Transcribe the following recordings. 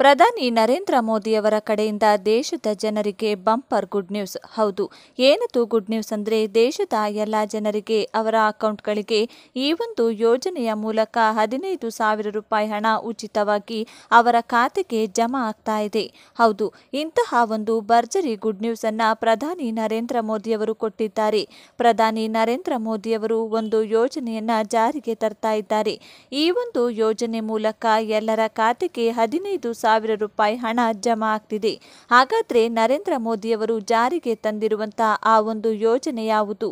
ಪ್ರಧಾನಿ ನರೇಂದ್ರ ಮೋದಿಯವರ ಕಡೆಯಿಂದ ದೇಶದ ಜನರಿಗೆ ಬಂಪರ್ ಗುಡ್ ನ್ಯೂಸ್ ಹೌದು ಏನದು ಗುಡ್ ನ್ಯೂಸ್ ಅಂದರೆ ದೇಶದ ಎಲ್ಲ ಜನರಿಗೆ ಅವರ ಅಕೌಂಟ್ಗಳಿಗೆ ಈ ಒಂದು ಯೋಜನೆಯ ಮೂಲಕ ಹದಿನೈದು ಸಾವಿರ ರೂಪಾಯಿ ಹಣ ಉಚಿತವಾಗಿ ಅವರ ಖಾತೆಗೆ ಜಮಾ ಆಗ್ತಾ ಇದೆ ಹೌದು ಇಂತಹ ಒಂದು ಭರ್ಜರಿ ಗುಡ್ ನ್ಯೂಸ್ ಅನ್ನ ಪ್ರಧಾನಿ ನರೇಂದ್ರ ಮೋದಿಯವರು ಕೊಟ್ಟಿದ್ದಾರೆ ಪ್ರಧಾನಿ ನರೇಂದ್ರ ಮೋದಿಯವರು ಒಂದು ಯೋಜನೆಯನ್ನ ಜಾರಿಗೆ ತರ್ತಾ ಇದ್ದಾರೆ ಈ ಒಂದು ಯೋಜನೆ ಮೂಲಕ ಎಲ್ಲರ ಖಾತೆಗೆ ಹದಿನೈದು ಸಾವಿರ ರೂಪಾಯಿ ಹಣ ಜಮಾ ಆಗ್ತಿದೆ ಹಾಗಾದ್ರೆ ನರೇಂದ್ರ ಮೋದಿಯವರು ಜಾರಿಗೆ ತಂದಿರುವಂತಹ ಆ ಒಂದು ಯೋಜನೆ ಯಾವುದು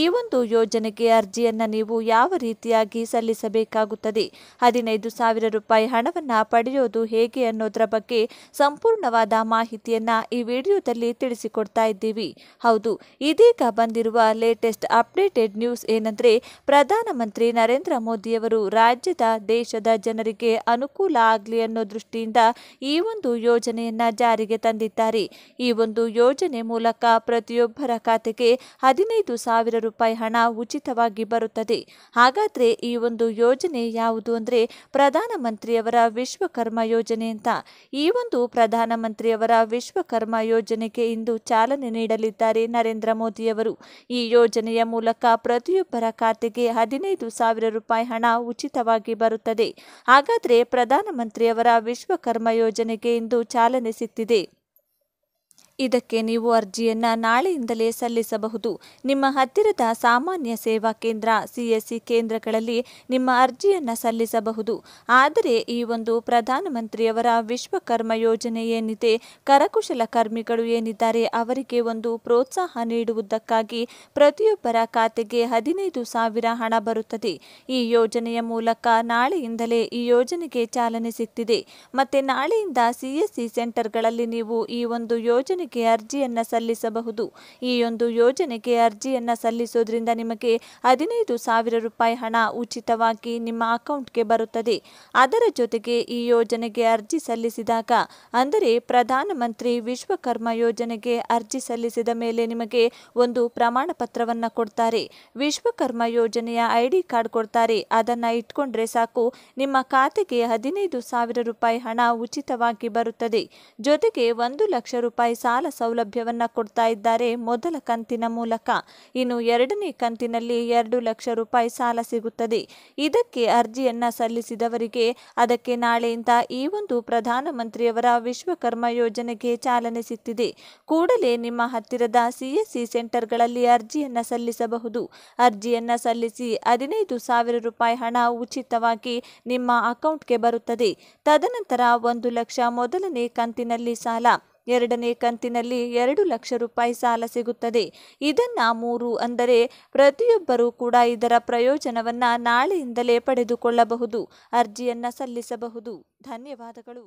ಈ ಒಂದು ಯೋಜನೆಗೆ ಅರ್ಜಿಯನ್ನು ನೀವು ಯಾವ ರೀತಿಯಾಗಿ ಸಲ್ಲಿಸಬೇಕಾಗುತ್ತದೆ ಹದಿನೈದು ಸಾವಿರ ರೂಪಾಯಿ ಹಣವನ್ನು ಪಡೆಯೋದು ಹೇಗೆ ಅನ್ನೋದರ ಬಗ್ಗೆ ಸಂಪೂರ್ಣವಾದ ಮಾಹಿತಿಯನ್ನು ಈ ವಿಡಿಯೋದಲ್ಲಿ ತಿಳಿಸಿಕೊಡ್ತಾ ಇದ್ದೀವಿ ಹೌದು ಇದೀಗ ಬಂದಿರುವ ಲೇಟೆಸ್ಟ್ ಅಪ್ಡೇಟೆಡ್ ನ್ಯೂಸ್ ಏನಂದ್ರೆ ಪ್ರಧಾನಮಂತ್ರಿ ನರೇಂದ್ರ ಮೋದಿಯವರು ರಾಜ್ಯದ ದೇಶದ ಜನರಿಗೆ ಅನುಕೂಲ ಆಗಲಿ ಅನ್ನೋ ದೃಷ್ಟಿಯಿಂದ ಈ ಒಂದು ಯೋಜನೆಯನ್ನು ಜಾರಿಗೆ ತಂದಿದ್ದಾರೆ ಈ ಒಂದು ಯೋಜನೆ ಮೂಲಕ ಪ್ರತಿಯೊಬ್ಬರ ಖಾತೆಗೆ ಹದಿನೈದು ಸಾವಿರ ರೂಪಾಯಿ ಹಣ ಉಚಿತವಾಗಿ ಬರುತ್ತದೆ ಹಾಗಾದ್ರೆ ಈ ಒಂದು ಯೋಜನೆ ಯಾವುದು ಅಂದರೆ ಪ್ರಧಾನಮಂತ್ರಿಯವರ ವಿಶ್ವಕರ್ಮ ಯೋಜನೆ ಅಂತ ಈ ಒಂದು ಪ್ರಧಾನಮಂತ್ರಿಯವರ ವಿಶ್ವಕರ್ಮ ಯೋಜನೆಗೆ ಇಂದು ಚಾಲನೆ ನೀಡಲಿದ್ದಾರೆ ನರೇಂದ್ರ ಮೋದಿಯವರು ಈ ಯೋಜನೆಯ ಮೂಲಕ ಪ್ರತಿಯೊಬ್ಬರ ಖಾತೆಗೆ ಹದಿನೈದು ಸಾವಿರ ರೂಪಾಯಿ ಹಣ ಉಚಿತವಾಗಿ ಬರುತ್ತದೆ ಹಾಗಾದ್ರೆ ಪ್ರಧಾನಮಂತ್ರಿಯವರ ವಿಶ್ವಕರ್ಮ ಯೋಜನೆಗೆ ಇಂದು ಚಾಲನೆ ಸಿಕ್ಕಿದೆ ಇದಕ್ಕೆ ನೀವು ಅರ್ಜಿಯನ್ನ ನಾಳೆಯಿಂದಲೇ ಸಲ್ಲಿಸಬಹುದು ನಿಮ್ಮ ಹತ್ತಿರದ ಸಾಮಾನ್ಯ ಸೇವಾ ಕೇಂದ್ರ ಸಿಎಸ್ಸಿ ಕೇಂದ್ರಗಳಲ್ಲಿ ನಿಮ್ಮ ಅರ್ಜಿಯನ್ನು ಸಲ್ಲಿಸಬಹುದು ಆದರೆ ಈ ಒಂದು ಪ್ರಧಾನಮಂತ್ರಿಯವರ ವಿಶ್ವಕರ್ಮ ಯೋಜನೆ ಏನಿದೆ ಕರಕುಶಲ ಕರ್ಮಿಗಳು ಏನಿದ್ದಾರೆ ಅವರಿಗೆ ಒಂದು ಪ್ರೋತ್ಸಾಹ ನೀಡುವುದಕ್ಕಾಗಿ ಪ್ರತಿಯೊಬ್ಬರ ಖಾತೆಗೆ ಹದಿನೈದು ಸಾವಿರ ಹಣ ಬರುತ್ತದೆ ಈ ಯೋಜನೆಯ ಮೂಲಕ ನಾಳೆಯಿಂದಲೇ ಈ ಯೋಜನೆಗೆ ಚಾಲನೆ ಸಿಗ್ತಿದೆ ಮತ್ತೆ ನಾಳೆಯಿಂದ ಸಿಎಸ್ಸಿ ಸೆಂಟರ್ಗಳಲ್ಲಿ ನೀವು ಈ ಒಂದು ಯೋಜನೆ ಯೋಜನೆಗೆ ಅರ್ಜಿಯನ್ನು ಸಲ್ಲಿಸಬಹುದು ಈ ಒಂದು ಯೋಜನೆಗೆ ಅರ್ಜಿಯನ್ನು ಸಲ್ಲಿಸೋದ್ರಿಂದ ನಿಮಗೆ ಹದಿನೈದು ಸಾವಿರ ರೂಪಾಯಿ ಹಣ ಉಚಿತವಾಗಿ ನಿಮ್ಮ ಅಕೌಂಟ್ಗೆ ಬರುತ್ತದೆ ಅದರ ಜೊತೆಗೆ ಈ ಯೋಜನೆಗೆ ಅರ್ಜಿ ಸಲ್ಲಿಸಿದಾಗ ಅಂದರೆ ಪ್ರಧಾನಮಂತ್ರಿ ವಿಶ್ವಕರ್ಮ ಯೋಜನೆಗೆ ಅರ್ಜಿ ಸಲ್ಲಿಸಿದ ಮೇಲೆ ನಿಮಗೆ ಒಂದು ಪ್ರಮಾಣ ಪತ್ರವನ್ನು ಕೊಡ್ತಾರೆ ವಿಶ್ವಕರ್ಮ ಯೋಜನೆಯ ಐಡಿ ಕಾರ್ಡ್ ಕೊಡ್ತಾರೆ ಅದನ್ನು ಇಟ್ಕೊಂಡ್ರೆ ಸಾಕು ನಿಮ್ಮ ಖಾತೆಗೆ ಹದಿನೈದು ಸಾವಿರ ರೂಪಾಯಿ ಹಣ ಉಚಿತವಾಗಿ ಬರುತ್ತದೆ ಜೊತೆಗೆ ಒಂದು ಲಕ್ಷ ರೂಪಾಯಿ ಸಾಲ ಸಾಲ ಸೌಲಭ್ಯವನ್ನು ಕೊಡ್ತಾ ಇದ್ದಾರೆ ಮೊದಲ ಕಂತಿನ ಮೂಲಕ ಇನ್ನು ಎರಡನೇ ಕಂತಿನಲ್ಲಿ ಎರಡು ಲಕ್ಷ ರೂಪಾಯಿ ಸಾಲ ಸಿಗುತ್ತದೆ ಇದಕ್ಕೆ ಅರ್ಜಿಯನ್ನು ಸಲ್ಲಿಸಿದವರಿಗೆ ಅದಕ್ಕೆ ನಾಳೆಯಿಂದ ಈ ಒಂದು ಪ್ರಧಾನಮಂತ್ರಿಯವರ ವಿಶ್ವಕರ್ಮ ಯೋಜನೆಗೆ ಚಾಲನೆ ಸಿಕ್ಕಿದೆ ಕೂಡಲೇ ನಿಮ್ಮ ಹತ್ತಿರದ ಸಿಎಸ್ಸಿ ಸೆಂಟರ್ಗಳಲ್ಲಿ ಅರ್ಜಿಯನ್ನು ಸಲ್ಲಿಸಬಹುದು ಅರ್ಜಿಯನ್ನು ಸಲ್ಲಿಸಿ ಹದಿನೈದು ಸಾವಿರ ರೂಪಾಯಿ ಹಣ ಉಚಿತವಾಗಿ ನಿಮ್ಮ ಅಕೌಂಟ್ಗೆ ಬರುತ್ತದೆ ತದನಂತರ ಒಂದು ಲಕ್ಷ ಮೊದಲನೇ ಕಂತಿನಲ್ಲಿ ಸಾಲ ಎರಡನೇ ಕಂತಿನಲ್ಲಿ ಎರಡು ಲಕ್ಷ ರೂಪಾಯಿ ಸಾಲ ಸಿಗುತ್ತದೆ ಇದನ್ನ ಮೂರು ಅಂದರೆ ಪ್ರತಿಯೊಬ್ಬರೂ ಕೂಡ ಇದರ ಪ್ರಯೋಜನವನ್ನು ನಾಳೆಯಿಂದಲೇ ಪಡೆದುಕೊಳ್ಳಬಹುದು ಅರ್ಜಿಯನ್ನು ಸಲ್ಲಿಸಬಹುದು ಧನ್ಯವಾದಗಳು